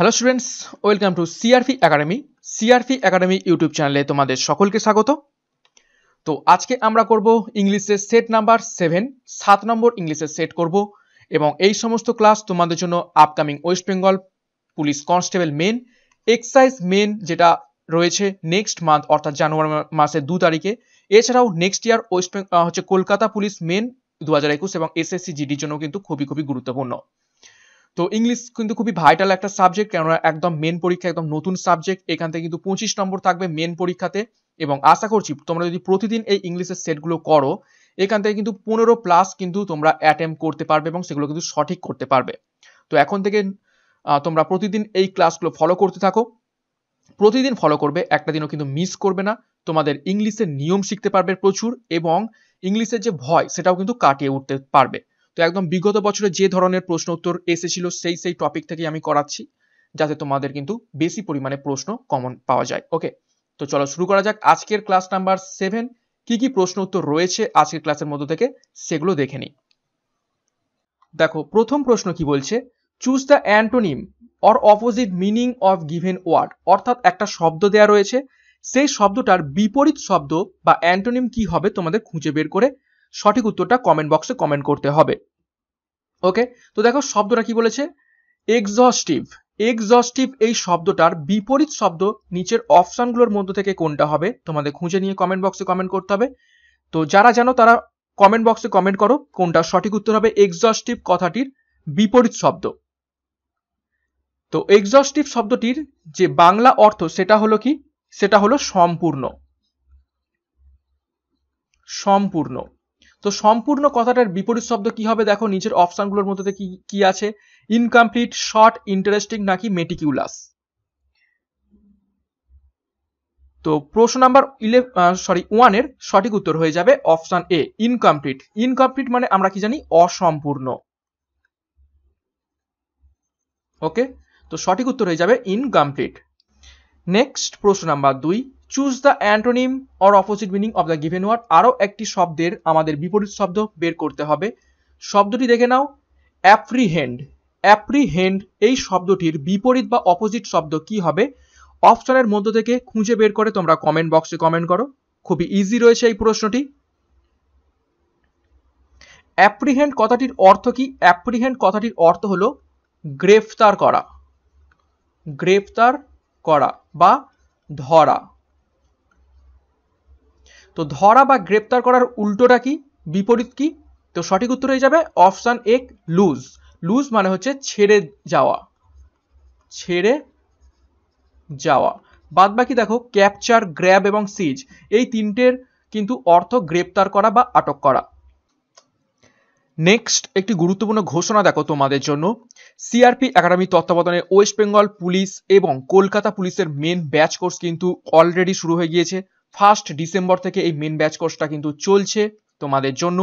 Hello students welcome to CRP academy CRP academy YouTube চ্যানেলে তোমাদের সকলকে স্বাগত তো আজকে আমরা করব ইংলিশের সেট নাম্বার সেভেন সাত নম্বর ইংলিশের সেট করব এবং এই সমস্ত ক্লাস তোমাদের জন্য upcoming West Bengal police constable main excise main যেটা রয়েছে নেক্সট মান্থ অর্থাৎ জানুয়ারি মাসের দু তারিখে এছাড়াও নেক্সট ইয়ার ওয়েস্ট হচ্ছে কলকাতা পুলিশ মেন দু হাজার একুশ এবং এসএসসি জিডির জন্য কিন্তু খুবই খুবই গুরুত্বপূর্ণ তো ইংলিশ কিন্তু খুবই ভাইটাল একটা সাবজেক্ট কেননা একদম মেন পরীক্ষা একদম নতুন সাবজেক্ট এখান থেকে কিন্তু পঁচিশ নম্বর থাকবে মেন পরীক্ষাতে এবং আশা করছি তোমরা যদি প্রতিদিন এই ইংলিশের সেটগুলো করো এখান থেকে কিন্তু পনেরো প্লাস কিন্তু তোমরা অ্যাটেম্প করতে পারবে এবং সেগুলো কিন্তু সঠিক করতে পারবে তো এখন থেকে তোমরা প্রতিদিন এই ক্লাসগুলো ফলো করতে থাকো প্রতিদিন ফলো করবে একটা দিনও কিন্তু মিস করবে না তোমাদের ইংলিশের নিয়ম শিখতে পারবে প্রচুর এবং ইংলিশের যে ভয় সেটাও কিন্তু কাটিয়ে উঠতে পারবে তো একদম বিগত বছরে যে ধরনের প্রশ্ন উত্তর এসেছিল সেই সেই টপিক থেকেই আমি করাচ্ছি যাতে তোমাদের কিন্তু বেশি পরিমাণে প্রশ্ন কমন পাওয়া যায় ওকে তো চলো শুরু করা যাক আজকের ক্লাস নাম্বার সেভেন কি কি প্রশ্ন উত্তর রয়েছে আজকের ক্লাসের মধ্যে থেকে সেগুলো দেখে নিই দেখো প্রথম প্রশ্ন কি বলছে choose the antonym or opposite meaning of given word অর্থাৎ একটা শব্দ দেয়া রয়েছে সেই শব্দটার বিপরীত শব্দ বা অ্যান্টোনিম কি হবে তোমাদের খুঁজে বের করে সঠিক উত্তরটা কমেন্ট বক্সে কমেন্ট করতে হবে ওকে তো দেখো শব্দটা কি বলেছে এক্সস্টিভ এক্সস্টিভ এই শব্দটার বিপরীত শব্দ নিচের অপশানগুলোর মধ্যে থেকে কোনটা হবে তোমাদের খুঁজে নিয়ে কমেন্ট বক্সে কমেন্ট করতে হবে তো যারা জানো তারা কমেন্ট বক্সে কমেন্ট করো কোনটা সঠিক উত্তর হবে এক্সস্টিভ কথাটির বিপরীত শব্দ তো এক্সস্টিভ শব্দটির যে বাংলা অর্থ সেটা হলো কি সেটা হলো সম্পূর্ণ সম্পূর্ণ তো সম্পূর্ণ কথাটার বিপরীত শব্দ কি হবে দেখো নিচের অপশানগুলোর মধ্যে কি কি আছে ইনকমপ্লিট শর্ট ইন্টারেস্টিং নাকি মেটিকিউলাস তো প্রশ্ন নাম্বার ইলে সরি ওয়ানের সঠিক উত্তর হয়ে যাবে অপশান এ ইনকমপ্লিট ইনকমপ্লিট মানে আমরা কি জানি অসম্পূর্ণ ওকে তো সঠিক উত্তর হয়ে যাবে ইনকমপ্লিট নেক্সট প্রশ্ন নাম্বার দুই choose the antonym or opposite meaning of the given word আরও একটি শব্দের আমাদের বিপরীত শব্দ বের করতে হবে শব্দটি দেখে নাও অ্যাপ্রিহেন্ড অ্যাপ্রিহেন্ড এই শব্দটির বিপরীত বা অপোজিট শব্দ কি হবে অপশনের মধ্য থেকে খুঁজে বের করে তোমরা কমেন্ট বক্সে কমেন্ট করো খুবই ইজি রয়েছে এই প্রশ্নটি অ্যাপ্রিহেন্ড কথাটির অর্থ কি অ্যাপ্রিহেন্ড কথাটির অর্থ হলো গ্রেফতার করা গ্রেফতার করা বা ধরা তো ধরা বা গ্রেপ্তার করার উল্টোটা কি বিপরীত কি তো সঠিক উত্তর হয়ে যাবে অপশান এক লুজ লুজ মানে হচ্ছে ছেড়ে যাওয়া ছেড়ে যাওয়া বাদ বাকি দেখো ক্যাপচার গ্র্যাব এবং সিজ এই তিনটের কিন্তু অর্থ গ্রেপ্তার করা বা আটক করা নেক্সট একটি গুরুত্বপূর্ণ ঘোষণা দেখো তোমাদের জন্য সিআরপি একাডেমি তত্ত্বাবধানে ওয়েস্ট বেঙ্গল পুলিশ এবং কলকাতা পুলিশের মেন ব্যাচ কোর্স কিন্তু অলরেডি শুরু হয়ে গিয়েছে ফার্স্ট ডিসেম্বর থেকে এই মেন ব্যাচ কোর্সটা কিন্তু চলছে তোমাদের জন্য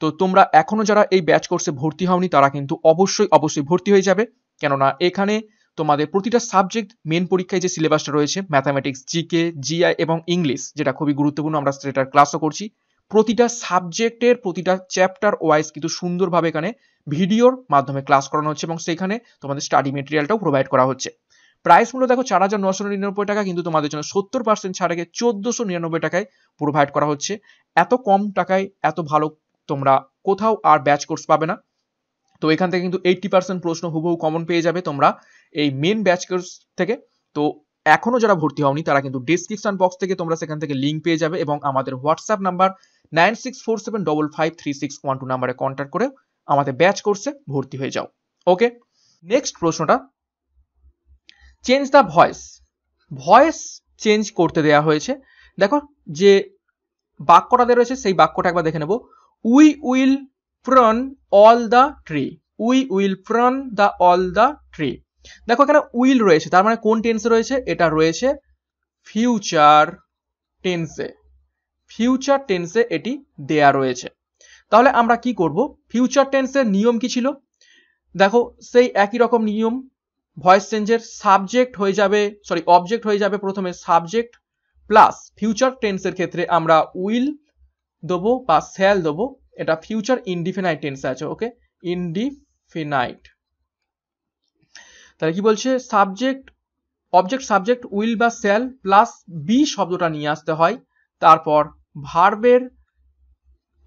তো তোমরা এখনও যারা এই ব্যাচ কোর্সে ভর্তি হওনি তারা কিন্তু অবশ্যই অবশ্যই ভর্তি হয়ে যাবে কেননা এখানে তোমাদের প্রতিটা সাবজেক্ট মেন পরীক্ষায় যে সিলেবাসটা রয়েছে ম্যাথামেটিক্স জিকে জিআই এবং ইংলিশ যেটা খুবই গুরুত্বপূর্ণ আমরা সেটার ক্লাসও করছি প্রতিটা সাবজেক্টের প্রতিটা চ্যাপ্টার ওয়াইজ কিন্তু সুন্দরভাবে এখানে ভিডিওর মাধ্যমে ক্লাস করানো হচ্ছে এবং সেখানে তোমাদের স্টাডি মেটেরিয়ালটাও প্রোভাইড করা হচ্ছে প্রাইস মূল্য দেখো চার হাজার নশো নিরানব্বই টাকা কিন্তু তোমাদের জন্য সত্তর পার্সেন্ট ছাড়াকে চোদ্দশো নিরানব্বই টাকায় প্রোভাইড করা হচ্ছে এত কম টাকায় এত ভালো তোমরা কোথাও আর ব্যাচ কোর্স পাবে না তো এখান থেকে কিন্তু এইটটি পার্সেন্ট প্রশ্ন হুবহু কমন পেয়ে যাবে তোমরা এই মেন ব্যাচ কোর্স থেকে তো এখনো যারা ভর্তি হওনি তারা কিন্তু ডিসক্রিপশন বক্স থেকে তোমরা সেখান থেকে লিঙ্ক পেয়ে যাবে এবং আমাদের WhatsApp number nine six four seven double five three six one two নাম্বারে কন্ট্যাক্ট করে আমাদের ব্যাচ কোর্সে ভর্তি হয়ে যাও ওকে নেক্সট প্রশ্নটা change the voice voice change করতে দেয়া হয়েছে দেখো যে বাক্যটা দেওয়া রয়েছে সেই বাক্যটা একবার দেখে নেব we will prune all the tree we will prune the all the tree দেখো এখানে উইল রয়েছে তার মানে কোন টেন্সে রয়েছে এটা রয়েছে ফিউচার টেন্সে ফিউচার টেন্সে এটি দেয়া রয়েছে তাহলে আমরা কি করব ফিউচার টেন্সের নিয়ম কি ছিল দেখো সেই একই রকম নিয়ম ভয়েস চেঞ্জের সাবজেক্ট হয়ে যাবে সরি অবজেক্ট হয়ে যাবে প্রথমে সাবজেক্ট প্লাস ফিউচার টেন্সের ক্ষেত্রে আমরা উইল দেবো বা স্যাল দেবো এটা ফিউচার ইনডিফিনাইট টেন্স আছে ওকে ইনডিফিনাইট তাহলে কি বলছে সাবজেক্ট অবজেক্ট সাবজেক্ট উইল বা সেল প্লাস বি শব্দটা নিয়ে আসতে হয় তারপর ভার্বের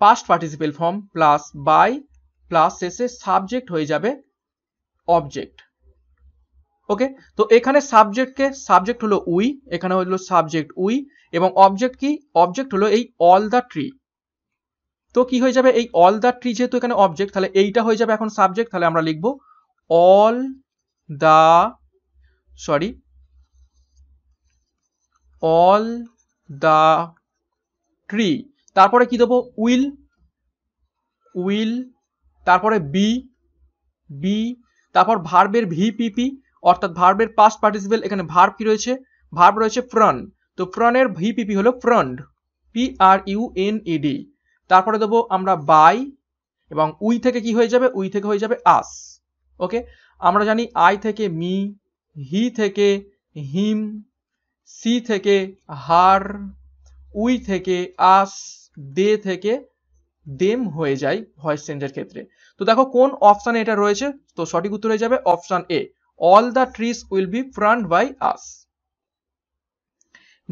past participle form plus by plus শেষে সাবজেক্ট হয়ে যাবে অবজেক্ট ওকে তো এখানে সাবজেক্টকে সাবজেক্ট হলো উই এখানে হলো সাবজেক্ট উই এবং অবজেক্ট কি অবজেক্ট হলো এই অল দ্য ট্রি তো কি হয়ে যাবে এই অল দ্য ট্রি যেহেতু এখানে অবজেক্ট তাহলে এইটা হয়ে যাবে এখন সাবজেক্ট তাহলে আমরা লিখব all the sorry all the tree তারপরে কি দেবো উইল উইল তারপরে বি বি তারপর ভার্বের ভি ভিপিপি অর্থাৎ ভার্বের পাস্ট পার্টিসিপেল এখানে ভার্ব কি রয়েছে ভার্ব রয়েছে ফ্রন তো ফ্রনের ভিপিপি হলো pruned P R U N E D তারপরে দেবো আমরা বাই এবং উই থেকে কি হয়ে যাবে উই থেকে হয়ে যাবে আস ওকে আমরা জানি আই থেকে মি হি থেকে হিম সি থেকে হার উই থেকে আস দে থেকে দেম হয়ে যায় ভয়েস চেঞ্জের ক্ষেত্রে তো দেখো কোন অপশানে এটা রয়েছে তো সঠিক উত্তর হয়ে যাবে option A all the trees will be pruned by us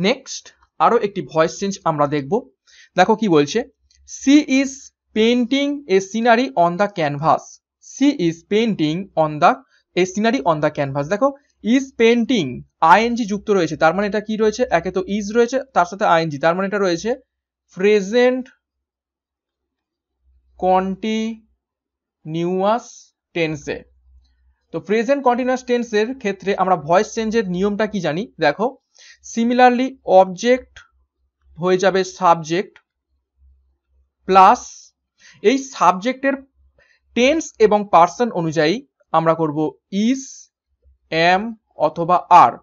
next আরও একটি ভয়েস চেঞ্জ আমরা দেখব দেখো কি বলছে she is painting a scenery on the canvas she is painting on the a scenery on the canvas দেখো is painting I N G যুক্ত রয়েছে তার মানে এটা কি রয়েছে একে তো ইজ রয়েছে তার সাথে আইএনজি তার মানে এটা রয়েছে প্রেজেন্ট কন্টিনিউয়াস টেন্সে তো প্রেজেন্ট কন্টিনিউয়াস টেন্সের ক্ষেত্রে আমরা ভয়েস চেঞ্জের নিয়মটা কি জানি দেখো সিমিলারলি অবজেক্ট হয়ে যাবে সাবজেক্ট প্লাস এই সাবজেক্টের টেন্স এবং পার্সন অনুযায়ী আমরা করব ইস এম অথবা আর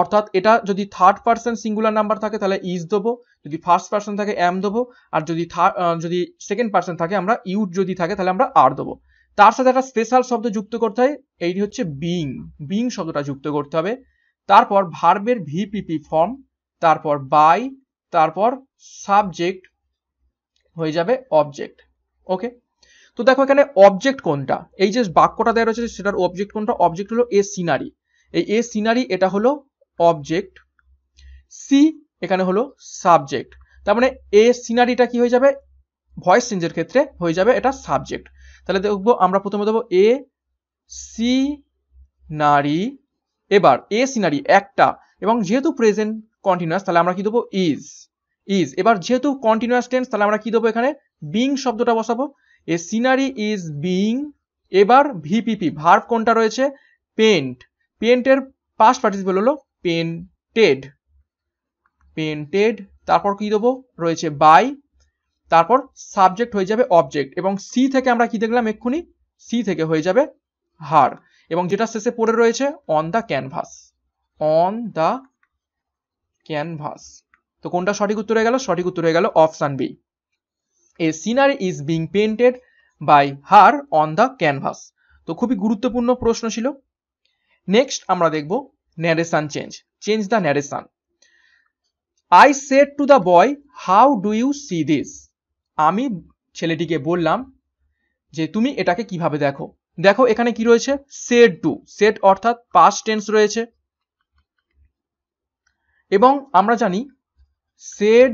অর্থাৎ এটা যদি থার্ড পার্সন সিঙ্গুলার নাম্বার থাকে তাহলে ইস দেবো যদি ফার্স্ট পার্সন থাকে এম দেবো আর যদি যদি সেকেন্ড পার্সন থাকে আমরা ইউ যদি থাকে তাহলে আমরা আর দেবো তার সাথে একটা স্পেশাল শব্দ যুক্ত করতে হয় এইটি হচ্ছে বিং বিং শব্দটা যুক্ত করতে হবে তারপর ভার্বের ভিপিপি ফর্ম তারপর বাই তারপর সাবজেক্ট হয়ে যাবে অবজেক্ট ওকে তো দেখো এখানে অবজেক্ট কোনটা এই যে বাক্যটা দেওয়া রয়েছে সেটার অবজেক্ট কোনটা অবজেক্ট হলো এ সিনারি এই এ সিনারি এটা হলো অবজেক্ট সি এখানে হলো সাবজেক্ট তার মানে এ সিনারিটা কি হয়ে যাবে ভয়েস চেঞ্জের ক্ষেত্রে হয়ে যাবে এটা সাবজেক্ট তাহলে দেখবো আমরা প্রথমে দেবো এ সি নারি এবার এ সিনারি একটা এবং যেহেতু প্রেজেন্ট কন্টিনিউয়াস তাহলে আমরা কি দেবো ইজ ইজ এবার যেহেতু কন্টিনিউয়াস টেন্স তাহলে আমরা কি দেবো এখানে বিং শব্দটা বসাবো এ সিনারি ইজ বিং এবার ভিপিপি ভার্ভ কোনটা রয়েছে পেন্ট পেন্টের পাস্ট পার্টিসিপল হলো পেন্টেড পেন্টেড তারপর কি দেবো রয়েছে বাই তারপর সাবজেক্ট হয়ে যাবে অবজেক্ট এবং সি থেকে আমরা কি দেখলাম এক্ষুনি সি থেকে হয়ে যাবে হার এবং যেটা শেষে পড়ে রয়েছে on the canvas on the canvas তো কোনটা সঠিক উত্তর হয়ে গেল সঠিক উত্তর হয়ে গেল option B a scenery is being painted by her on the canvas তো খুবই গুরুত্বপূর্ণ প্রশ্ন ছিল নেক্সট আমরা দেখব narration change change the narration I said to the boy how do you see this আমি ছেলেটিকে বললাম যে তুমি এটাকে কিভাবে দেখো দেখো এখানে কি রয়েছে সেট টু সেট অর্থাৎ পাস টেন্স রয়েছে এবং আমরা জানি সেড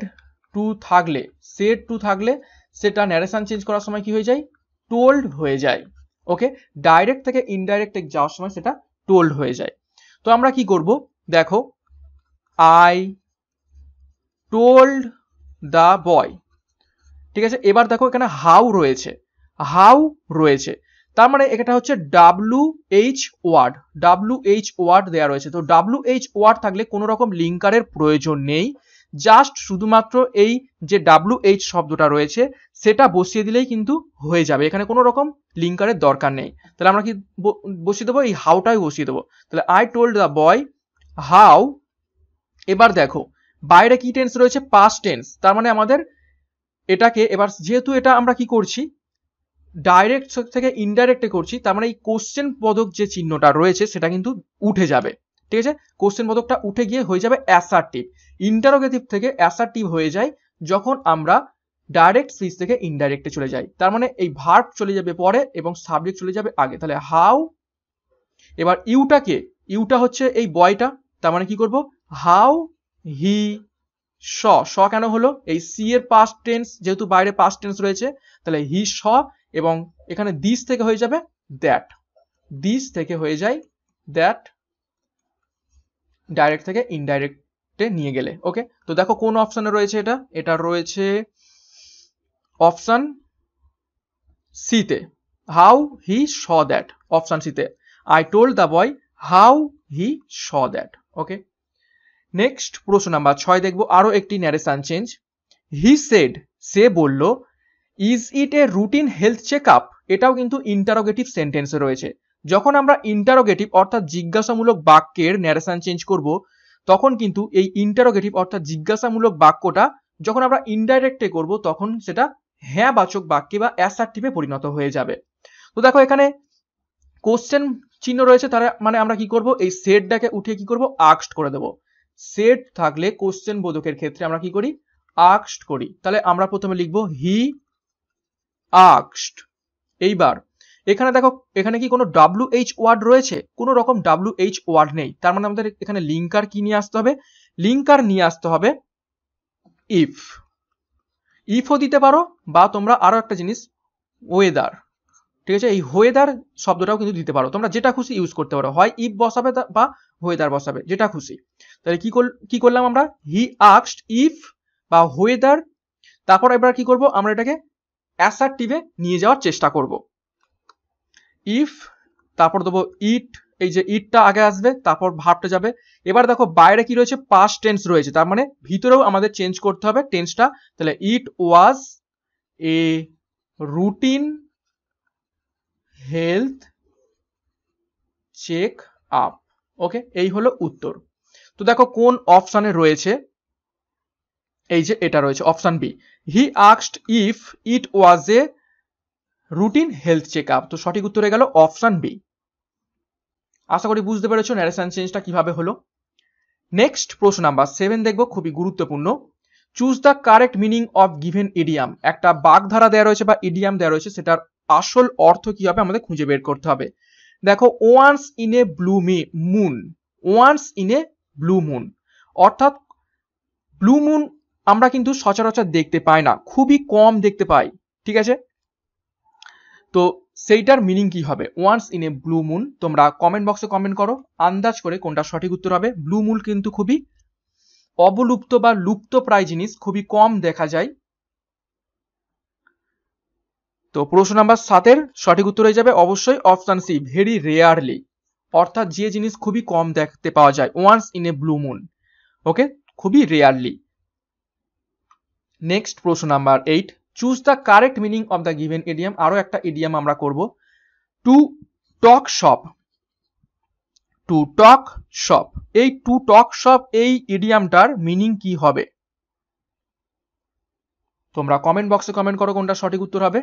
টু থাকলে সেড টু থাকলে সেটা ন্যারেশন চেঞ্জ করার সময় কি হয়ে যায় টোল্ড হয়ে যায় ওকে ডাইরেক্ট থেকে ইনডাইরেক্টে যাওয়ার সময় সেটা টোল্ড হয়ে যায় তো আমরা কি করব দেখো আই টোল্ড দ্য বয় ঠিক আছে এবার দেখো এখানে হাউ রয়েছে হাউ রয়েছে তার মানে এটা হচ্ছে W H word W H word দেওয়া রয়েছে তো ডাব্লু এইচ ওয়ার্ড থাকলে কোনো রকম লিঙ্কারের প্রয়োজন নেই জাস্ট শুধুমাত্র এই যে ডাব্লু এইচ শব্দটা রয়েছে সেটা বসিয়ে দিলেই কিন্তু হয়ে যাবে এখানে কোনো রকম লিঙ্কারের দরকার নেই তাহলে আমরা কি বসিয়ে দেবো এই হাউটাই বসিয়ে দেবো তাহলে I told the boy how এবার দেখো বাইরে কি টেন্স রয়েছে পাস্ট টেন্স তার মানে আমাদের এটাকে এবার যেহেতু এটা আমরা কি করছি ডাইরেক্ট থেকে ইনডাইরেক্টে করছি তার মানে এই কোশ্চেন পদক যে চিহ্নটা রয়েছে সেটা কিন্তু উঠে যাবে ঠিক আছে কোশ্চেন পদকটা উঠে গিয়ে হয়ে যাবে অ্যাসার্টিভ ইন্টারোগেটিভ থেকে অ্যাসার্টিভ হয়ে যায় যখন আমরা ডাইরেক্ট ফ্রিজ থেকে ইনডাইরেক্টে চলে যাই তার মানে এই ভার্ব চলে যাবে পরে এবং সাবজেক্ট চলে যাবে আগে তাহলে হাউ এবার ইউটাকে ইউটা হচ্ছে এই বয়টা তার মানে কি করব হাউ হি স স কেন হলো এই সি এর পাস্ট টেন্স যেহেতু বাইরে পাস্ট টেন্স রয়েছে তাহলে হি স এবং এখানে দিস থেকে হয়ে যাবে দ্যাট দিস থেকে হয়ে যায় দ্যাট ডাইরেক্ট থেকে ইনডাইরেক্টে নিয়ে গেলে ওকে তো দেখো কোন অপশানে রয়েছে এটা এটা রয়েছে অপশান সিতে how he saw that option সিতে I told the boy how he saw that okay next প্রশ্ন নাম্বার ছয় দেখব আরও একটি ন্যারেশান চেঞ্জ হি সেড সে বলল is it a routine health check up এটাও কিন্তু ইন্টারোগেটিভ সেন্টেন্সে রয়েছে যখন আমরা ইন্টারোগেটিভ অর্থাৎ জিজ্ঞাসামূলক বাক্যের ন্যারেশান চেঞ্জ করব তখন কিন্তু এই ইন্টারোগেটিভ অর্থাৎ জিজ্ঞাসামূলক বাক্যটা যখন আমরা ইনডাইরেক্টে করব তখন সেটা হ্যাঁ বাচক বাক্যে বা অ্যাসার্টিভে পরিণত হয়ে যাবে তো দেখো এখানে কোশ্চেন চিহ্ন রয়েছে তারা মানে আমরা কি করব এই সেটটাকে উঠে কি করব আক্সড করে দেবো সেট থাকলে কোশ্চেন বোধকের ক্ষেত্রে আমরা কি করি আক্সড করি তাহলে আমরা প্রথমে লিখব হি আক্সড এইবার এখানে দেখো এখানে কি কোনো ডাব্লিউ এইচ ওয়ার্ড রয়েছে কোনো রকম ডাব্লিউ এইচ ওয়ার্ড নেই তার মানে আমাদের এখানে লিঙ্কার কি নিয়ে আসতে হবে লিঙ্কার নিয়ে আসতে হবে ইফ ইফও দিতে পারো বা তোমরা আরো একটা জিনিস ওয়েদার ঠিক আছে এই হোয়েদার শব্দটাও কিন্তু দিতে পারো তোমরা যেটা খুশি ইউজ করতে পারো হয় ইফ বসাবে বা হোয়েদার বসাবে যেটা খুশি তাহলে কি কি করলাম আমরা হি আক্সড ইফ বা হোয়েদার তারপর এবার কি করব আমরা এটাকে অ্যাসারটিভে নিয়ে যাওয়ার চেষ্টা করব ইফ তারপর দেবো ইট এই যে ইটটা আগে আসবে তারপর ভাবটা যাবে এবার দেখো বাইরে কি রয়েছে পাস টেন্স রয়েছে তার মানে ভিতরেও আমাদের চেঞ্জ করতে হবে টেন্সটা তাহলে it was a routine health check up okay এই হলো উত্তর তো দেখো কোন অপশানে রয়েছে এই যে এটা রয়েছে অপশান বি হি আক্সড if it was a routine health check up তো সঠিক উত্তরে গেল অপশান বি আশা করি বুঝতে পেরেছো ন্যারেশন চেঞ্জটা কিভাবে হলো নেক্সট প্রশ্ন নাম্বার সেভেন দেখবো খুবই গুরুত্বপূর্ণ choose the correct meaning of given idiom একটা বাগধারা দেওয়া রয়েছে বা ইডিয়াম দেওয়া রয়েছে সেটার আসল অর্থ কি হবে আমাদের খুঁজে বের করতে হবে দেখো once in a blue me moon once in a blue moon অর্থাৎ ব্লু মুন আমরা কিন্তু সচরাচর দেখতে পাই না খুবই কম দেখতে পাই ঠিক আছে তো সেইটার মিনিং কি হবে once in a blue moon তোমরা কমেন্ট বক্সে কমেন্ট করো আন্দাজ করে কোনটা সঠিক উত্তর হবে ব্লু মুন কিন্তু খুবই অবলুপ্ত বা লুপ্ত প্রায় জিনিস খুবই কম দেখা যায় তো প্রশ্ন নাম্বার সাতের সঠিক উত্তর হয়ে যাবে অবশ্যই অপশান সি ভেরি রেয়ারলি অর্থাৎ যে জিনিস খুবই কম দেখতে পাওয়া যায় once in a blue moon okay খুবই রেয়ারলি নেক্সট প্রশ্ন number eight choose the correct meaning of the given idiom আরও একটা এডিয়াম আমরা করব to talk shop to talk shop এই টু টক শপ এই ইডিয়ামটার মিনিং কি হবে তোমরা কমেন্ট বক্সে কমেন্ট করো কোনটা সঠিক উত্তর হবে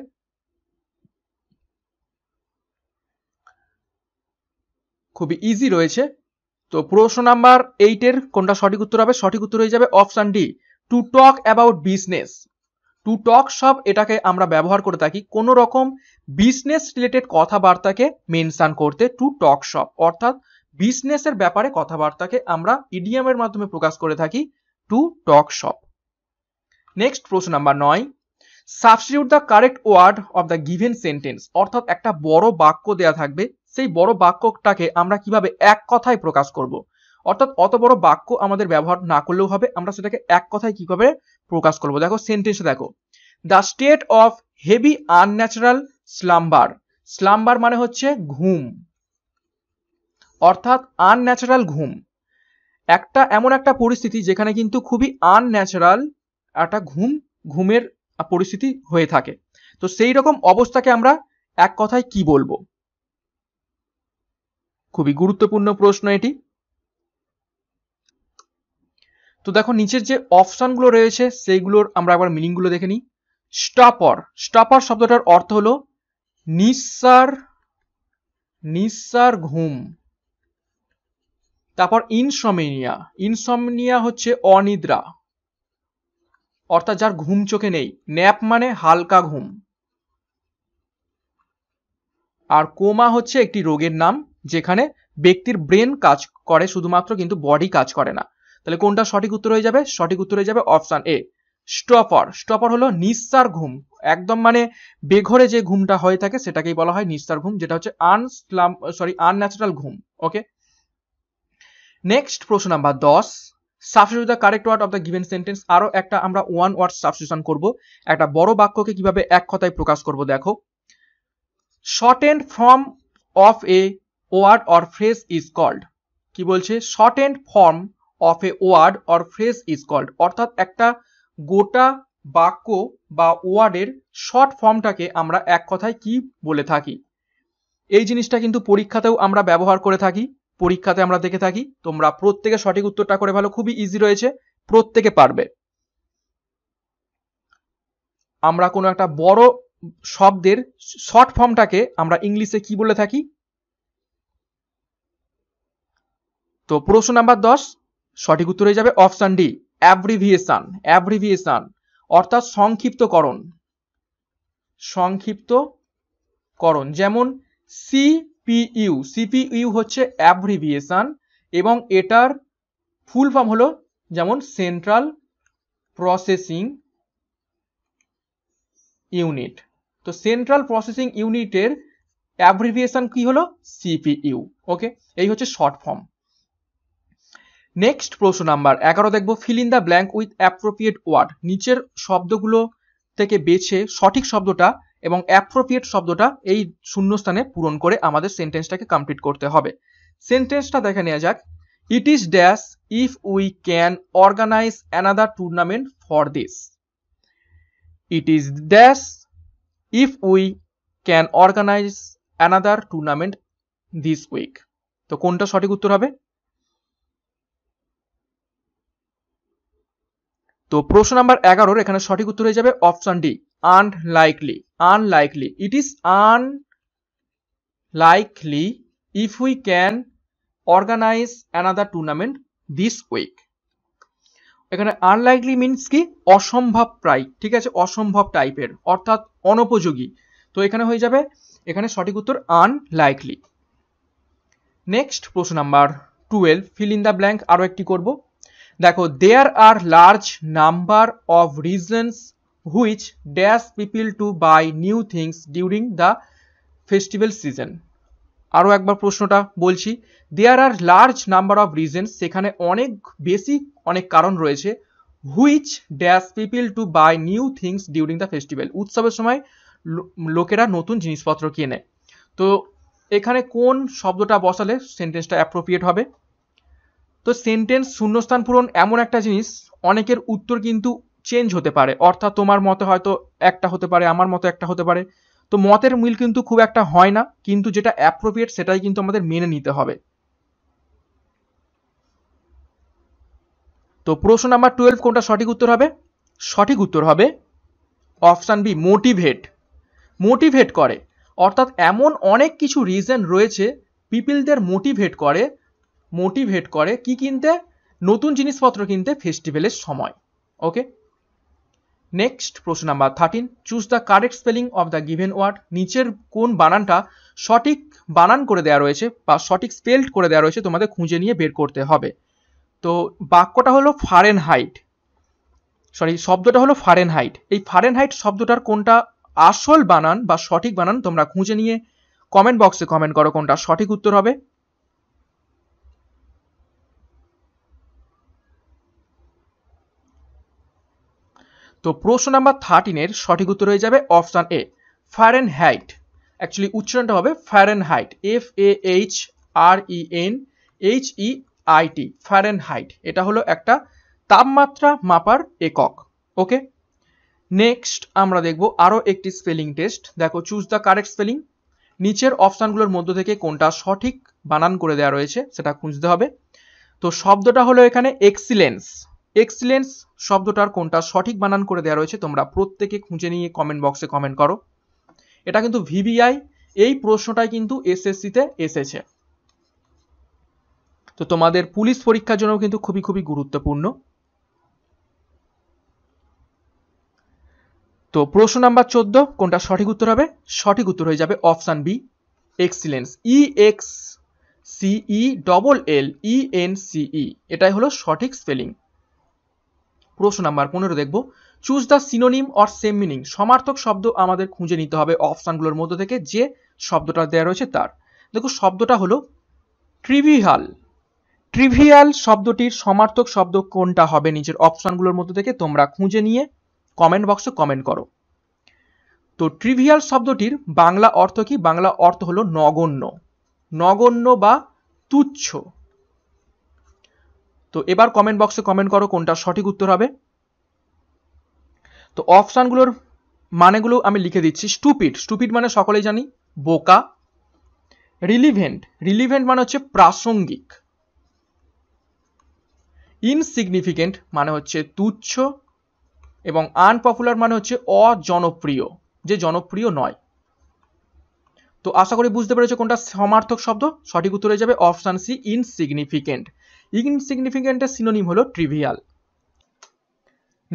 খুবই ইজি রয়েছে তো প্রশ্ন নাম্বার এইটের কোনটা সঠিক উত্তর হবে সঠিক উত্তর হয়ে যাবে option D to talk about business to talk সব এটাকে আমরা ব্যবহার করে থাকি কোনো রকম বিজনেস রিলেটেড কথাবার্তাকে মেনশান করতে টু টক শপ অর্থাৎ বিজনেসের ব্যাপারে কথাবার্তাকে আমরা ইডিএম এর মাধ্যমে প্রকাশ করে থাকি টু টক শপ নেক্সট প্রশ্ন নাম্বার নয় substitute the correct word of the given sentence অর্থাৎ একটা বড় বাক্য দেয়া থাকবে সেই বড় বাক্যটাকে আমরা কিভাবে এক কথায় প্রকাশ করব। অর্থাৎ অত বড় বাক্য আমাদের ব্যবহার না করলেও হবে আমরা সেটাকে এক কথায় কিভাবে প্রকাশ করব দেখো সেন্টেন্স দেখো the state of heavy unnatural slumber slumber মানে হচ্ছে ঘুম অর্থাৎ আনন্যাচারাল ঘুম একটা এমন একটা পরিস্থিতি যেখানে কিন্তু খুবই আনন্যাচারাল একটা ঘুম ঘুমের পরিস্থিতি হয়ে থাকে তো সেই রকম অবস্থাকে আমরা এক কথায় কি বলবো খুবই গুরুত্বপূর্ণ প্রশ্ন এটি তো দেখো নিচের যে অপশনগুলো রয়েছে সেইগুলোর আমরা আবার মিনিংগুলো দেখে নিই স্টপার স্টপার শব্দটার অর্থ হলো নিঃসার নিঃসার ঘুম তারপর ইনসমিনিয়া ইনসমনিয়া হচ্ছে অনিদ্রা অর্থাৎ যার ঘুম চোখে নেই ন্যাপ মানে হালকা ঘুম আর কোমা হচ্ছে একটি রোগের নাম যেখানে ব্যক্তির ব্রেন কাজ করে শুধুমাত্র কিন্তু বডি কাজ করে না তাহলে কোনটা সঠিক উত্তর হয়ে যাবে সঠিক উত্তর হয়ে যাবে অপশান এ স্টপার স্টপার হলো নিঃসার ঘুম একদম মানে বেঘরে যে ঘুমটা হয়ে থাকে সেটাকেই বলা হয় নিঃসার ঘুম যেটা হচ্ছে আনস্লাম সরি আনন্যাচারাল ঘুম ওকে নেক্সট প্রশ্ন নাম্বার দশ substitute the correct word of the given sentence আরও একটা আমরা ওয়ান ওয়ার্ড সাবস্টিটিউশন করব একটা বড় বাক্যকে কিভাবে এক কথায় প্রকাশ করব দেখো short and form of a word or phrase is called কি বলছে short and form of a word or phrase is called অর্থাৎ একটা গোটা বাক্য বা ওয়ার্ডের শর্ট ফর্মটাকে আমরা এক কথায় কি বলে থাকি এই জিনিসটা কিন্তু পরীক্ষাতেও আমরা ব্যবহার করে থাকি পরীক্ষাতে আমরা দেখে থাকি তোমরা প্রত্যেকে সঠিক উত্তরটা করে ভালো খুবই ইজি রয়েছে প্রত্যেকে পারবে আমরা কোনো একটা বড় শব্দের শর্ট ফর্মটাকে আমরা ইংলিশে কি বলে থাকি তো প্রশ্ন নাম্বার দশ সঠিক উত্তর হয়ে যাবে অপশান ডি অ্যাভ্রিভিয়েশন অ্যাভ্রিভিয়েশন অর্থাৎ সংক্ষিপ্তকরণ সংক্ষিপ্তকরণ যেমন সি সিপিইউ সিপিইউ হচ্ছে অ্যাভ্রিভিয়েশন এবং এটার ফুল ফর্ম হলো যেমন সেন্ট্রাল প্রসেসিং ইউনিট তো সেন্ট্রাল প্রসেসিং ইউনিটের অ্যাব্রিভিয়েশন কি হলো সিপিইউ ওকে এই হচ্ছে শর্ট ফর্ম নেক্সট প্রশ্ন নাম্বার এগারো দেখবো fill in the blank with appropriate word নিচের শব্দগুলো থেকে বেছে সঠিক শব্দটা এবং অ্যাপ্রোপ্রিয়েট শব্দটা এই শূন্যস্থানে পূরণ করে আমাদের সেন্টেন্সটাকে কমপ্লিট করতে হবে সেন্টেন্সটা দেখে নেওয়া যাক it is dash if we can organise another tournament for this it is dash if we can organise another tournament this week তো কোনটা সঠিক উত্তর হবে তো প্রশ্ন নাম্বার এগারোর এখানে সঠিক উত্তর হয়ে যাবে option D unlikely unlikely it is unlikely if we can organize another tournament this week এখানে আনলাইকলি মিনস কি অসম্ভব প্রায় ঠিক আছে অসম্ভব টাইপের অর্থাৎ অনুপযোগী তো এখানে হয়ে যাবে এখানে সঠিক উত্তর আনলাইকলি নেক্সট প্রশ্ন number twelve fill in the blank আরও একটি করব দেখো there are large number of reasons which dash people to buy new things during the festival season আরও একবার প্রশ্নটা বলছি there are large number of reasons সেখানে অনেক বেশি অনেক কারণ রয়েছে which dash people to buy new things during the festival উৎসবের সময় লোকেরা নতুন জিনিসপত্র কেনে তো এখানে কোন শব্দটা বসালে সেন্টেন্সটা অ্যাপ্রোপ্রিয়েট হবে তো সেন্টেন্স শূন্যস্থান পূরণ এমন একটা জিনিস অনেকের উত্তর কিন্তু চেঞ্জ হতে পারে অর্থাৎ তোমার মতে হয়তো একটা হতে পারে আমার মতো একটা হতে পারে তো মতের মিল কিন্তু খুব একটা হয় না কিন্তু যেটা অ্যাপ্রোপ্রিয়েট সেটাই কিন্তু আমাদের মেনে নিতে হবে তো প্রশ্ন নাম্বার টুয়েলভ কোনটা সঠিক উত্তর হবে সঠিক উত্তর হবে অপশান বি মোটিভেট মোটিভেট করে অর্থাৎ এমন অনেক কিছু রিজন রয়েছে পিপিলদের মোটিভেট করে মোটিভেট করে কি কিনতে নতুন জিনিসপত্র কিনতে ফেস্টিভ্যালের সময় ওকে নেক্সট প্রশ্ন number thirteen choose the correct spelling of the given word নিচের কোন বানানটা সঠিক বানান করে দেওয়া রয়েছে বা সঠিক স্পেল্ড করে দেওয়া রয়েছে তোমাদের খুঁজে নিয়ে বের করতে হবে তো বাক্যটা হলো ফারেন হাইট সরি শব্দটা হলো ফারেন হাইট এই ফারেন হাইট শব্দটার কোনটা আসল বানান বা সঠিক বানান তোমরা খুঁজে নিয়ে কমেন্ট বক্সে কমেন্ট করো কোনটা সঠিক উত্তর হবে তো প্রশ্ন নাম্বার থার্টিনের সঠিক উত্তর হয়ে যাবে option A Fahrenheit actually উচ্চারণটা হবে Fahrenheit F A H R E N H E I IT Fahrenheit এটা হলো একটা তাপমাত্রা মাপার একক ওকে নেক্সট আমরা দেখব আরও একটি স্পেলিং টেস্ট দেখো চুজ দ্য কারেক্ট স্পেলিং নিচের অপশানগুলোর মধ্য থেকে কোনটা সঠিক বানান করে দেওয়া রয়েছে সেটা খুঁজতে হবে তো শব্দটা হলো এখানে এক্সিলেন্স এক্সিলেন্স শব্দটার কোনটা সঠিক বানান করে দেওয়া রয়েছে তোমরা প্রত্যেকে খুঁজে নিয়ে কমেন্ট বক্সে কমেন্ট করো এটা কিন্তু ভিবিআই এই প্রশ্নটাই কিন্তু এসএসসিতে এসেছে তো তোমাদের পুলিশ পরীক্ষার জন্য কিন্তু খুবই খুবই গুরুত্বপূর্ণ তো প্রশ্ন নাম্বার চোদ্দ কোনটা সঠিক উত্তর হবে সঠিক উত্তর হয়ে যাবে option B excellence E X CE double L E N CE এটাই হলো সঠিক স্পেলিং প্রশ্ন নাম্বার পনেরো দেখব choose the synonym or same meaning সমার্থক শব্দ আমাদের খুঁজে নিতে হবে অপশানগুলোর মধ্যে থেকে যে শব্দটা দেওয়া রয়েছে তার দেখো শব্দটা হলো ট্রিভিয়াল ট্রিভিয়াল শব্দটির সমার্থক শব্দ কোনটা হবে নিজের অপশানগুলোর মধ্যে থেকে তোমরা খুঁজে নিয়ে কমেন্ট বক্সে কমেন্ট করো তো ট্রিভিয়াল শব্দটির বাংলা অর্থ কি বাংলা অর্থ হলো নগণ্য নগণ্য বা তুচ্ছ তো এবার কমেন্ট বক্সে কমেন্ট করো কোনটা সঠিক উত্তর হবে তো অপশানগুলোর মানেগুলো আমি লিখে দিচ্ছি স্টুপিড স্টুপিড মানে সকলেই জানি বোকা রিলিভেন্ট রিলিভেন্ট মানে হচ্ছে প্রাসঙ্গিক ইনসিগনিফিকেন্ট মানে হচ্ছে তুচ্ছ এবং আনপপুলার মানে হচ্ছে অজনপ্রিয় যে জনপ্রিয় নয় তো আশা করি বুঝতে পেরেছো কোনটা সমার্থক শব্দ সঠিক উত্তর হয়ে যাবে অপশান সি ইনসিগনিফিকেন্ট ইনসিগনিফিকেন্টের সিনোনিম হলো ট্রিভিয়াল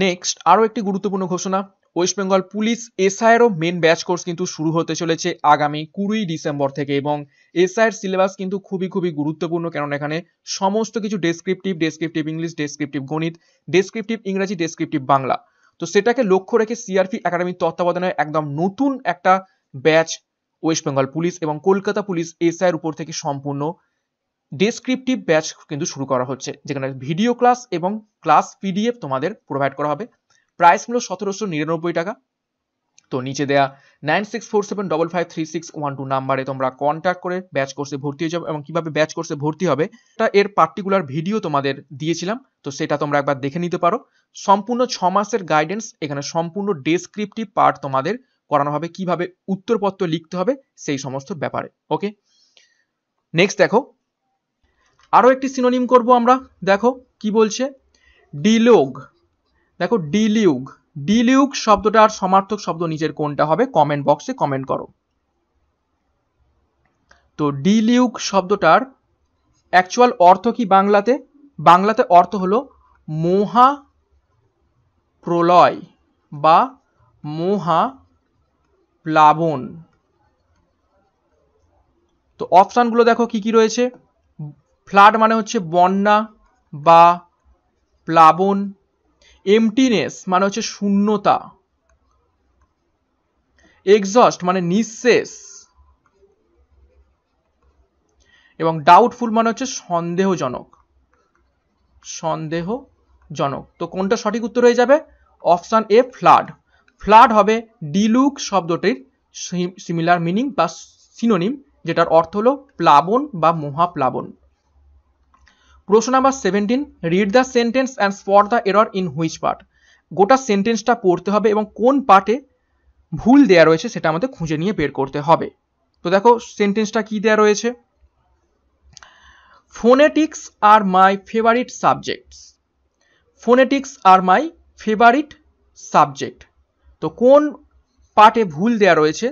নেক্সট আরও একটি গুরুত্বপূর্ণ ঘোষণা ওয়েস্ট বেঙ্গল পুলিশ এসআইয়েরও মেন ব্যাচ কোর্স কিন্তু শুরু হতে চলেছে আগামী কুড়ি ডিসেম্বর থেকে এবং এসআইয়ের সিলেবাস কিন্তু খুবই খুবই গুরুত্বপূর্ণ কারণ এখানে সমস্ত কিছু ডেসক্রিপটিভ ডেসক্রিপটিভ ইংলিশ ডেসক্রিপটিভ গণিত ডেসক্রিপটিভ ইংরাজি ডেসক্রিপটিভ বাংলা তো সেটাকে লক্ষ্য রেখে সিআরপি একাডেমির তত্ত্বাবধানে একদম নতুন একটা ব্যাচ ওয়েস্ট বেঙ্গল পুলিশ এবং কলকাতা পুলিশ এসআইয়ের উপর থেকে সম্পূর্ণ ডেসক্রিপটিভ ব্যাচ কিন্তু শুরু করা হচ্ছে যেখানে ভিডিও ক্লাস এবং ক্লাস পিডিএফ তোমাদের প্রোভাইড করা হবে প্রাইস মূল্য সতেরোশো নিরানব্বই টাকা তো নিচে দেয়া nine six four seven double five three six one two নাম্বারে তোমরা কন্ট্যাক্ট করে ব্যাচ কোর্সে ভর্তি হয়ে যাবে এবং কিভাবে ব্যাচ কোর্সে ভর্তি হবে তা এর পার্টিকুলার ভিডিও তোমাদের দিয়েছিলাম তো সেটা তোমরা একবার দেখে নিতে পারো সম্পূর্ণ ছ মাসের গাইডেন্স এখানে সম্পূর্ণ ডেসক্রিপটিভ পার্ট তোমাদের করানো হবে কিভাবে উত্তরপত্র লিখতে হবে সেই সমস্ত ব্যাপারে ওকে নেক্সট দেখো আরও একটি সিনোনিম করব আমরা দেখো কি বলছে ডিলোগ দেখো ডিলিউগ ডিলিউগ শব্দটার সমার্থক শব্দ নিজের কোনটা হবে কমেন্ট বক্সে কমেন্ট করো তো ডিলিউগ শব্দটার অ্যাকচুয়াল অর্থ কি বাংলাতে বাংলাতে অর্থ হলো মোহা প্রলয় বা মোহা প্লাবন তো অপশানগুলো দেখো কি কি রয়েছে ফ্লাড মানে হচ্ছে বন্যা বা প্লাবন এমটিনেস মানে হচ্ছে শূন্যতা এক্সস্ট মানে নিঃশেষ এবং ডাউটফুল মানে হচ্ছে সন্দেহজনক সন্দেহজনক তো কোনটা সঠিক উত্তর হয়ে যাবে অপশান এ ফ্লাড ফ্লাড হবে ডিলুক শব্দটির সিমিলার মিনিং বা সিনোনিম যেটার অর্থ হলো প্লাবন বা মহাপ্লাবন প্রশ্ন নাম্বার seventeen read the sentence and spot the error in which part গোটা সেন্টেন্সটা পড়তে হবে এবং কোন পার্টে ভুল দেয়া রয়েছে সেটা আমাদের খুঁজে নিয়ে বের করতে হবে তো দেখো সেন্টেন্সটা কি দেয়া রয়েছে phonetics are my favourite subjects phonetics are my favourite subject তো কোন পার্টে ভুল দেয়া রয়েছে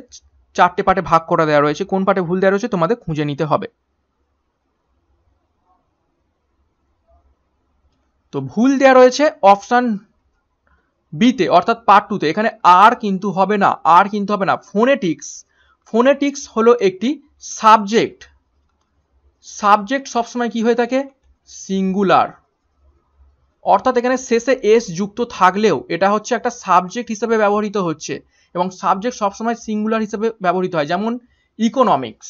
চারটে পার্টে ভাগ করা দেওয়া রয়েছে কোন পার্টে ভুল দেওয়া রয়েছে তোমাদের খুঁজে নিতে হবে তো ভুল দেয়া রয়েছে অপশান বিতে অর্থাৎ পার্ট টুতে এখানে আর কিন্তু হবে না আর কিন্তু হবে না ফোনেটিক্স ফোনেটিক্স হলো একটি সাবজেক্ট সাবজেক্ট সবসময় কি হয়ে থাকে সিঙ্গুলার অর্থাৎ এখানে শেষে এস যুক্ত থাকলেও এটা হচ্ছে একটা সাবজেক্ট হিসেবে ব্যবহৃত হচ্ছে এবং সাবজেক্ট সবসময় সিঙ্গুলার হিসেবে ব্যবহৃত হয় যেমন ইকোনমিক্স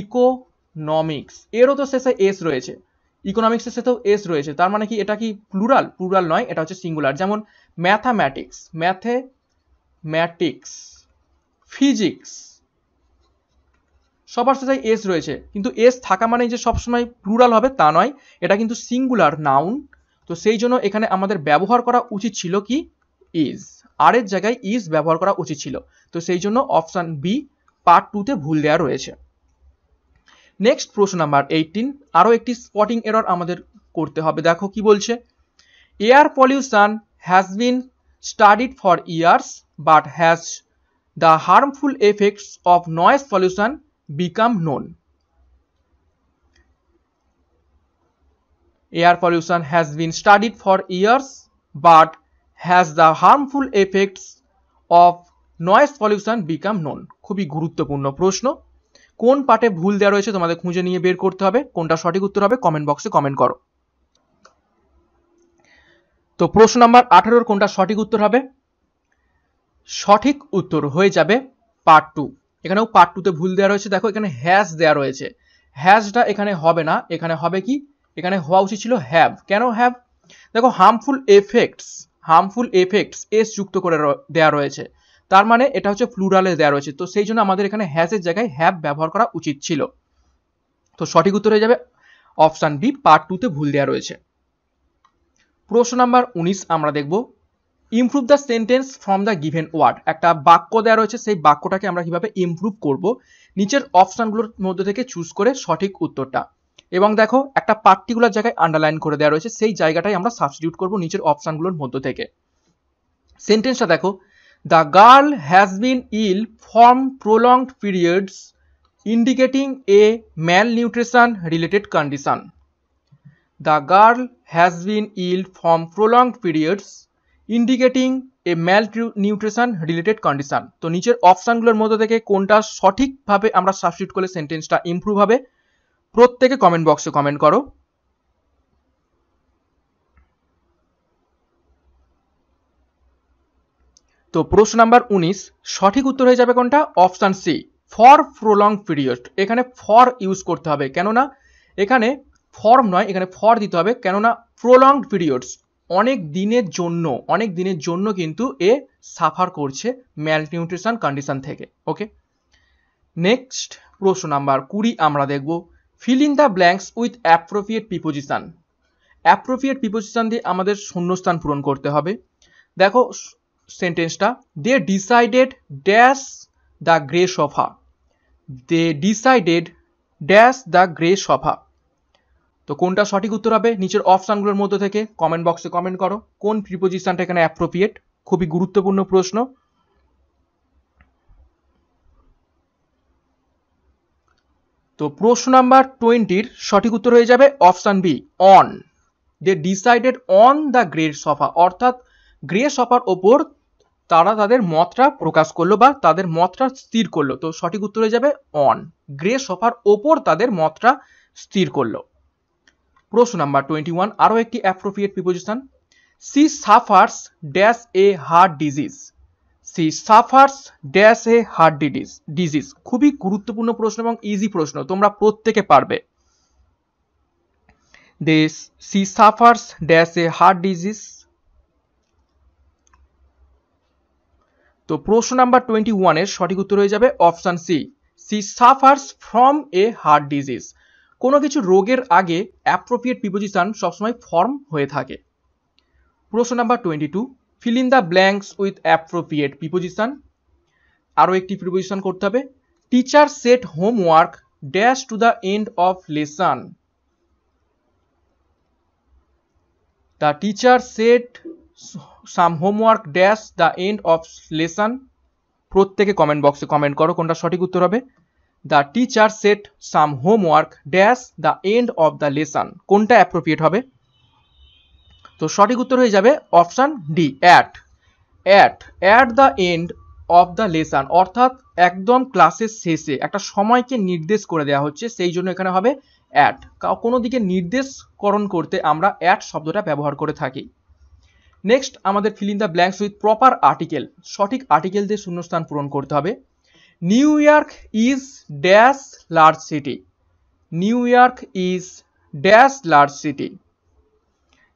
ইকোনমিক্স এরও তো শেষে এস রয়েছে ইকোনমিক্সের সাথেও এস রয়েছে তার মানে কি এটা কি প্লুরাল প্লুরাল নয় এটা হচ্ছে সিঙ্গুলার যেমন ম্যাথাম্যাটিক্স ম্যাথে ম্যাটিক্স ফিজিক্স সবার সাথে এস রয়েছে কিন্তু এস থাকা মানে যে সবসময় প্লুরাল হবে তা নয় এটা কিন্তু সিঙ্গুলার নাউন তো সেই জন্য এখানে আমাদের ব্যবহার করা উচিত ছিল কি ইজ আর এর জায়গায় ইজ ব্যবহার করা উচিত ছিল তো সেই জন্য অপশান বি পার্ট টুতে ভুল দেওয়া রয়েছে নেক্সট প্রশ্ন নাম্বার এইটিন আরও একটি স্পটিং এরর আমাদের করতে হবে দেখো কি বলছে air pollution has been studied for years but has the harmful effects of noise pollution become known air pollution has been studied for years but has the harmful effects of noise pollution become known খুবই গুরুত্বপূর্ণ প্রশ্ন কোন পার্টে ভুল দেওয়া রয়েছে তোমাদের খুঁজে নিয়ে বের করতে হবে কোনটা সঠিক উত্তর হবে কমেন্ট বক্সে কমেন্ট করো তো প্রশ্ন নাম্বার আঠারোর কোনটা সঠিক উত্তর হবে সঠিক উত্তর হয়ে যাবে পার্ট টু এখানেও পার্ট টুতে ভুল দেওয়া রয়েছে দেখো এখানে হ্যাশ দেওয়া রয়েছে হ্যাশটা এখানে হবে না এখানে হবে কি এখানে হওয়া উচিত ছিল হ্যাভ কেন হ্যাভ দেখো harmful effects harmful effects S যুক্ত করে দেয়া রয়েছে তার মানে এটা হচ্ছে ফ্লুরালে দেওয়া রয়েছে তো সেই জন্য আমাদের এখানে হ্যাজের জায়গায় হ্যাভ ব্যবহার করা উচিত ছিল তো সঠিক উত্তর হয়ে যাবে অপশান ডি পার্ট টুতে ভুল দেওয়া রয়েছে প্রশ্ন নাম্বার উনিশ আমরা দেখব improve the sentence from the given word একটা বাক্য দেওয়া রয়েছে সেই বাক্যটাকে আমরা কিভাবে ইমপ্রুভ করব নিচের অপশানগুলোর মধ্যে থেকে চুজ করে সঠিক উত্তরটা এবং দেখো একটা পার্টিকুলার জায়গায় আন্ডারলাইন করে দেওয়া রয়েছে সেই জায়গাটাই আমরা সাবস্টিটিউট করব নিচের অপশানগুলোর মধ্যে থেকে সেন্টেন্সটা দেখো The girl has been ill for prolonged periods indicating a malnutrition related condition. The girl has been ill from prolonged periods indicating a malnutrition related condition তো নিচের অপশানগুলোর মধ্যে থেকে কোনটা সঠিকভাবে আমরা সাবস্টিট করলে সেন্টেন্সটা ইম্প্রুভ হবে প্রত্যেকে কমেন্ট বক্সে কমেন্ট করো তো প্রশ্ন নাম্বার উনিশ সঠিক উত্তর হয়ে যাবে কোনটা option C for prolong period এখানে ফর ইউজ করতে হবে কেননা এখানে ফর্ম নয় এখানে ফর দিতে হবে কেননা প্রলং পিরিয়ডস অনেক দিনের জন্য অনেক দিনের জন্য কিন্তু এ সাফার করছে ম্যালনিউট্রিশন কন্ডিশন থেকে ওকে নেক্সট প্রশ্ন নাম্বার কুড়ি আমরা দেখব fill in the blanks with appropriate preposition appropriate preposition দিয়ে আমাদের শূন্যস্থান পূরণ করতে হবে দেখো সেন্টেন্সটা they decided dash the grey sofa they decided dash the grey sofa তো কোনটা সঠিক উত্তর হবে নিচের অপশানগুলোর মধ্যে থেকে কমেন্ট বক্সে কমেন্ট করো কোন প্রিপোজিশনটা এখানে অ্যাপ্রোপ্রিয়েট খুবই গুরুত্বপূর্ণ প্রশ্ন তো প্রশ্ন নাম্বার টোয়েন্টির সঠিক উত্তর হয়ে যাবে option B on they decided on the grey sofa অর্থাৎ গ্রে সফার ওপর তারা তাদের মতটা প্রকাশ করলো বা তাদের মতটা স্থির করলো তো সঠিক উত্তর হয়ে যাবে অন গ্রে সোফার ওপর তাদের মতটা স্থির করলো প্রশ্ন নাম্বার টোয়েন্টি ওয়ান আরও একটি appropriate preposition she suffers dash a heart disease she suffers dash a heart disease disease খুবই গুরুত্বপূর্ণ প্রশ্ন এবং ইজি প্রশ্ন তোমরা প্রত্যেকে পারবে they she suffers dash a heart disease তো প্রশ্ন নাম্বার টোয়েন্টি ওয়ানের সঠিক উত্তর হয়ে যাবে option C she suffers from a heart disease কোনো কিছু রোগের আগে অ্যাপ্রোপ্রিয়েট প্রিপোজিশন সবসময় ফর্ম হয়ে থাকে প্রশ্ন number twenty two fill in the blanks with appropriate preposition আরও একটি প্রিপোজিশন করতে হবে teacher set homework dash to the end of lesson the teacher set some homework dash the end of lesson প্রত্যেকে comment বক্সে comment করো কোনটা সঠিক উত্তর হবে the teacher set some homework dash the end of the lesson কোনটা appropriate হবে তো সঠিক উত্তর হয়ে যাবে option D at at at the end of the lesson অর্থাৎ একদম ক্লাসের শেষে একটা সময়কে নির্দেশ করে দেওয়া হচ্ছে সেই জন্য এখানে হবে অ্যাট কোনো দিকে নির্দেশকরণ করতে আমরা অ্যাট শব্দটা ব্যবহার করে থাকি নেক্সট আমাদের filling the blanks with proper article সঠিক আর্টিকেল দিয়ে শূন্যস্থান পূরণ করতে হবে New York is dash large city New York is dash large city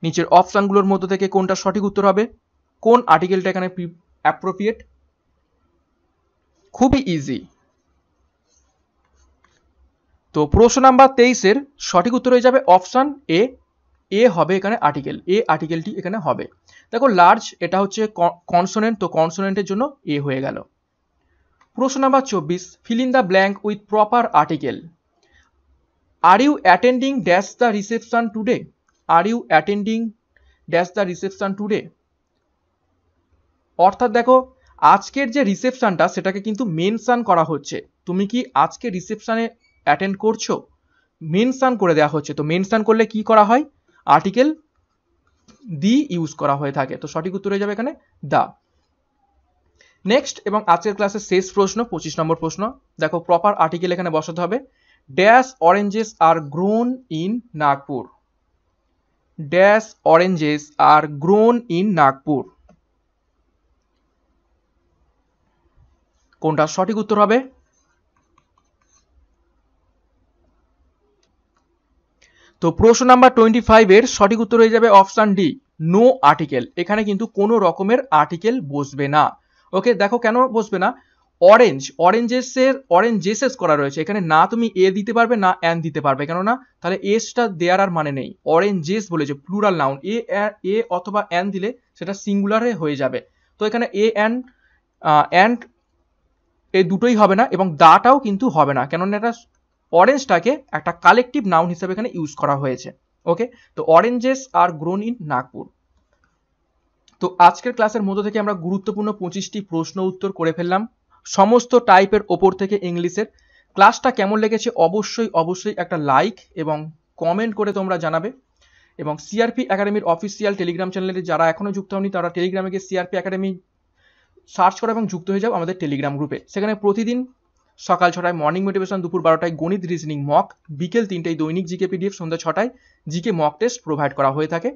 নিচের অপশানগুলোর মধ্যে থেকে কোনটা সঠিক উত্তর হবে কোন আর্টিকেলটা এখানে অ্যাপ্রোপ্রিয়েট খুবই ইজি তো প্রশ্ন নাম্বার তেইশের সঠিক উত্তর হয়ে যাবে অপশান এ এ হবে এখানে আর্টিকেল এ আর্টিকেলটি এখানে হবে দেখো লার্জ এটা হচ্ছে কনসোনেন্ট তো কনসোনেন্টের জন্য এ হয়ে গেল প্রশ্ন নাম্বার চব্বিশ fill in the blank with proper article are you attending dash the reception today are you attending dash the reception today অর্থাৎ দেখো আজকের যে রিসেপশনটা সেটাকে কিন্তু মেনশান করা হচ্ছে তুমি কি আজকে রিসেপশানে অ্যাটেন্ড করছো মেনশান করে দেওয়া হচ্ছে তো মেনশান করলে কি করা হয় আর্টিকেল দি ইউজ করা হয়ে থাকে তো সঠিক উত্তর হয়ে যাবে এখানে দা নেক্সট এবং আজকের ক্লাসের শেষ প্রশ্ন পঁচিশ নম্বর প্রশ্ন দেখো প্রপার আর্টিকেল এখানে বসাতে হবে dash oranges are grown in Nagpur dash oranges are grown in Nagpur কোনটা সঠিক উত্তর হবে তো প্রশ্ন নাম্বার টোয়েন্টি ফাইভের সঠিক উত্তর হয়ে যাবে অপশান ডি নো আর্টিকেল এখানে কিন্তু কোনো রকমের আর্টিকেল বসবে না ওকে দেখো কেন বসবে না অরেঞ্জ অরেঞ্জেসের অরেঞ্জেসেস করা রয়েছে এখানে না তুমি এ দিতে পারবে না অ্যান দিতে পারবে কেননা তাহলে এসটা দেয়ার আর মানে নেই অরেঞ্জেস বলেছে প্লুরাল নাউন এ এ অথবা অ্যান দিলে সেটা সিঙ্গুলারে হয়ে যাবে তো এখানে এ অ্যান অ্যান্ড এই দুটোই হবে না এবং দাটাও কিন্তু হবে না কেননা এটা অরেঞ্জটাকে একটা কালেকটিভ নাউন হিসেবে এখানে ইউজ করা হয়েছে ওকে তো oranges are grown in Nagpur তো আজকের ক্লাসের মধ্য থেকে আমরা গুরুত্বপূর্ণ পঁচিশটি প্রশ্ন উত্তর করে ফেললাম সমস্ত টাইপের ওপর থেকে ইংলিশের ক্লাসটা কেমন লেগেছে অবশ্যই অবশ্যই একটা লাইক এবং কমেন্ট করে তোমরা জানাবে এবং সিআরপি একাডেমির অফিসিয়াল টেলিগ্রাম চ্যানেলে যারা এখনও যুক্ত হননি তারা টেলিগ্রামে গিয়ে সিআরপি একাডেমি সার্চ করা এবং যুক্ত হয়ে যাও আমাদের টেলিগ্রাম গ্রুপে সেখানে প্রতিদিন সকাল ছটায় মর্নিং মোটিভেশন দুপুর বারোটায় গণিত রিজনিং মক বিকেল তিনটায় দৈনিক জিকে পিডিএফ সন্ধ্যা ছটায় জিকে মক টেস্ট প্রোভাইড করা হয়ে থাকে